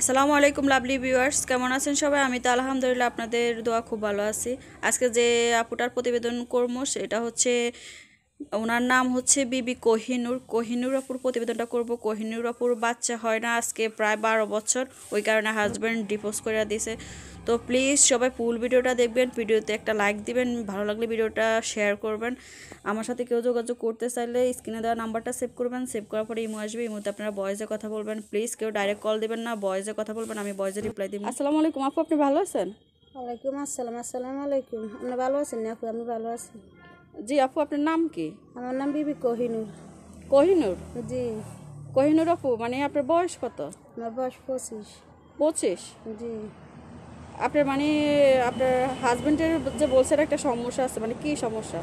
আসসালামু আলাইকুম lovely viewers কেমন আছেন সবাই আমি তো আলহামদুলিল্লাহ আপনাদের দোয়া খুব ভালো আছি আজকে যে আপুটার প্রতিবেদন করবো সেটা হচ্ছে ওনার নাম হচ্ছে বিবি কোহিনুর কোহিনুর আপুর প্রতিবেদনটা করব কোহিনুর আপুর বাচ্চা হয় না আজকে প্রায় বারো বছর ওই কারণে হাজব্যান্ড ডিপোজ করে দিয়েছে তো প্লিজ সবাই ফুল ভিডিওটা দেখবেন ভিডিওতে একটা লাইক দিবেন ভালো লাগলে ভিডিওটা শেয়ার করবেন আমার সাথে কেউ যোগাযোগ করতে চাইলে স্ক্রিনে দেওয়া নাম্বারটা সেভ করবেন সেভ করার পরে ইমো আসবে ইমোতে আপনারা বয়েজে কথা বলবেন প্লিজ কেউ ডাইরেক্ট কল দেবেন না বয়েজে কথা বলবেন আমি বয়েজে রিপ্লাই দিব আসসালামু আলাইকুম আপু আপনি ভালো আছেন ওয়ালাইকুম আসসালাম আসসালামু আলাইকুম আপনি ভালো আছেন আপু আমি ভালো আছি জি আপু আপনার নাম কি আমার নাম বিবি কোহিনুর কোহিনুর জি কোহিনুর আপু মানে আপনার বয়স কত আমার বয়স পঁচিশ পঁচিশ জি আপনার মানে আপনার হাজবেন্ডের যে বলছেন একটা সমস্যা আছে মানে কি সমস্যা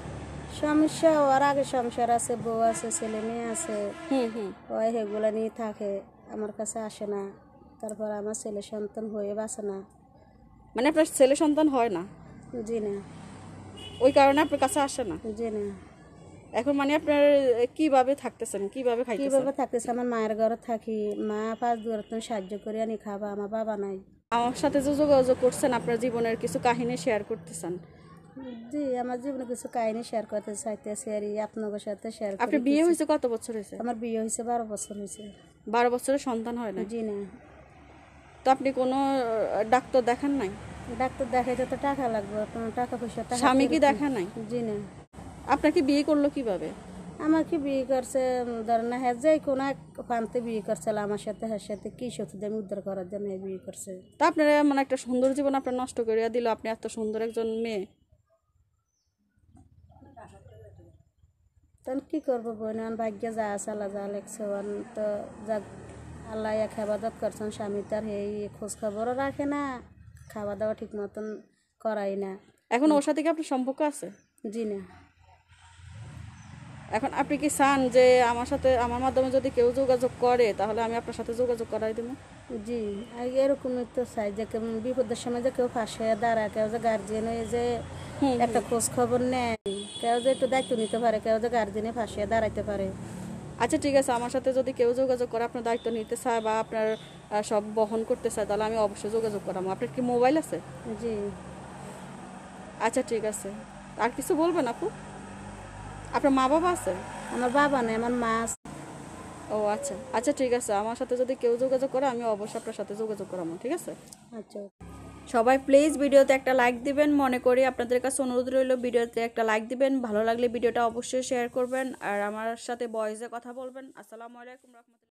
সমস্যা ওর আগে সংসার আছে বউ আছে ছেলে মেয়ে আছে হুম হুম ওই সেগুলো নিয়ে থাকে আমার কাছে আসে না তারপর আমার ছেলে সন্তান হয়ে বাসে না মানে আপনার ছেলে সন্তান হয় না জি না ওই কারণে আপনার কাছে আসে না জি না এখন মানে আপনার কিভাবে থাকতেছেন কিভাবে কিভাবে থাকতেছে আমার মায়ের ঘরে থাকি মা পাঁচ দূরত্ব সাহায্য করে আনি খাবা আমার বাবা নাই আমার সাথে যে যোগাযোগ করছেন আপনার জীবনের কিছু কাহিনী শেয়ার করতেছেন জি আমার জীবনে কিছু কাহিনী শেয়ার করতে চাইতেছি আর আপনার সাথে শেয়ার আপনি বিয়ে হয়েছে কত বছর হয়েছে আমার বিয়ে হয়েছে বারো বছর হয়েছে বারো বছরে সন্তান হয় না জি না তো আপনি কোনো ডাক্তার দেখান নাই ডাক্তার দেখাইতে তো টাকা লাগবে আপনার টাকা পয়সা স্বামী কি দেখা নাই জি না আপনাকে বিয়ে করলো কিভাবে আমাকে বিয়ে করছে ধরে না হ্যাঁ যাই কোনো এক প্রান্তে বিয়ে করছিল হ্যাঁ, আমার সাথে হ্যাঁ সাথে কী সত্যি আমি উদ্ধার করার জন্য বিয়ে করছে তা আপনার মানে একটা সুন্দর জীবন আপনার নষ্ট করিয়া দিল আপনি এত সুন্দর একজন মেয়ে তখন কী করবো বোন ভাগ্যে যা আসালা যা লেখছে তো যা আল্লাহ এক হেফাজত করছেন স্বামী তার এই খোঁজ খবরও রাখে না খাওয়া দাওয়া ঠিক মতন করাই না এখন ওর সাথে কি আপনার সম্পর্ক আছে জি না এখন আপনি কি চান যে আমার সাথে আমার মাধ্যমে যদি কেউ যোগাযোগ করে তাহলে আমি আপনার সাথে যোগাযোগ করাই দেবো জি এরকমই তো চাই যে বিপদের সময় যে কেউ পাশে দাঁড়ায় কেউ যে গার্জেন হয়ে যে একটা খোঁজ খবর নেয় কেউ যে একটু দায়িত্ব নিতে পারে কেউ যে গার্জেনে পাশে দাঁড়াইতে পারে আচ্ছা ঠিক আছে আমার সাথে যদি কেউ যোগাযোগ করে আপনার দায়িত্ব নিতে চায় বা আপনার সব বহন করতে চায় তাহলে আমি অবশ্যই যোগাযোগ করাবো আপনার কি মোবাইল আছে জি আচ্ছা ঠিক আছে আর কিছু বলবেন আপু আপনার মা বাবা আছে আমার বাবা নেই আমার মা আছে ও আচ্ছা আচ্ছা ঠিক আছে আমার সাথে যদি কেউ যোগাযোগ করে আমি অবশ্যই আপনার সাথে যোগাযোগ করাবো ঠিক আছে আচ্ছা সবাই প্লিজ ভিডিওতে একটা লাইক দিবেন মনে করি আপনাদের কাছে অনুরোধ রইল ভিডিওতে একটা লাইক দিবেন ভালো লাগলে ভিডিওটা অবশ্যই শেয়ার করবেন আর আমার সাথে বয়সে কথা বলবেন আসসালামু আলাইকুম রহমতুল্লাহ